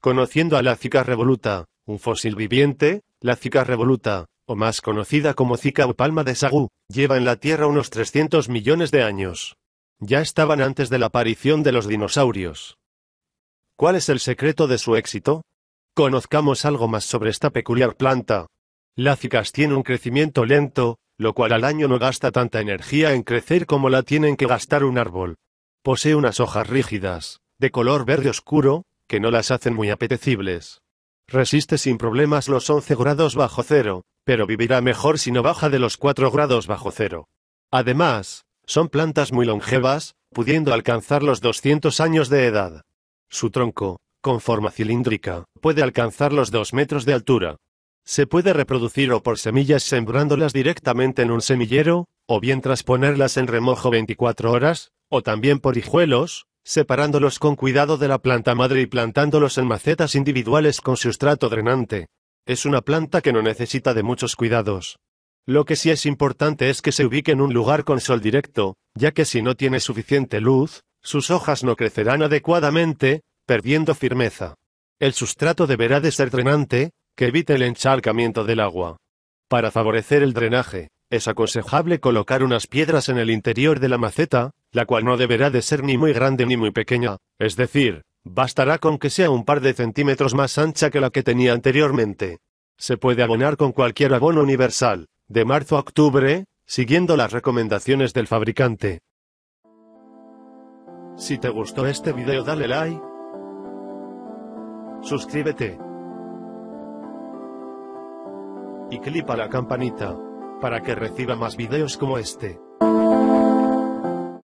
conociendo a la cica revoluta, un fósil viviente, la cica revoluta, o más conocida como cica o palma de sagú, lleva en la Tierra unos 300 millones de años. Ya estaban antes de la aparición de los dinosaurios. ¿Cuál es el secreto de su éxito? Conozcamos algo más sobre esta peculiar planta. La cicas tiene un crecimiento lento, lo cual al año no gasta tanta energía en crecer como la tienen que gastar un árbol. Posee unas hojas rígidas, de color verde oscuro, que no las hacen muy apetecibles. Resiste sin problemas los 11 grados bajo cero, pero vivirá mejor si no baja de los 4 grados bajo cero. Además, son plantas muy longevas, pudiendo alcanzar los 200 años de edad. Su tronco, con forma cilíndrica, puede alcanzar los 2 metros de altura. Se puede reproducir o por semillas sembrándolas directamente en un semillero, o bien tras ponerlas en remojo 24 horas, o también por hijuelos, separándolos con cuidado de la planta madre y plantándolos en macetas individuales con sustrato drenante. Es una planta que no necesita de muchos cuidados. Lo que sí es importante es que se ubique en un lugar con sol directo, ya que si no tiene suficiente luz, sus hojas no crecerán adecuadamente, perdiendo firmeza. El sustrato deberá de ser drenante, que evite el encharcamiento del agua. Para favorecer el drenaje, es aconsejable colocar unas piedras en el interior de la maceta, la cual no deberá de ser ni muy grande ni muy pequeña, es decir, bastará con que sea un par de centímetros más ancha que la que tenía anteriormente. Se puede abonar con cualquier abono universal, de marzo a octubre, siguiendo las recomendaciones del fabricante. Si te gustó este video dale like, suscríbete y clipa la campanita para que reciba más videos como este.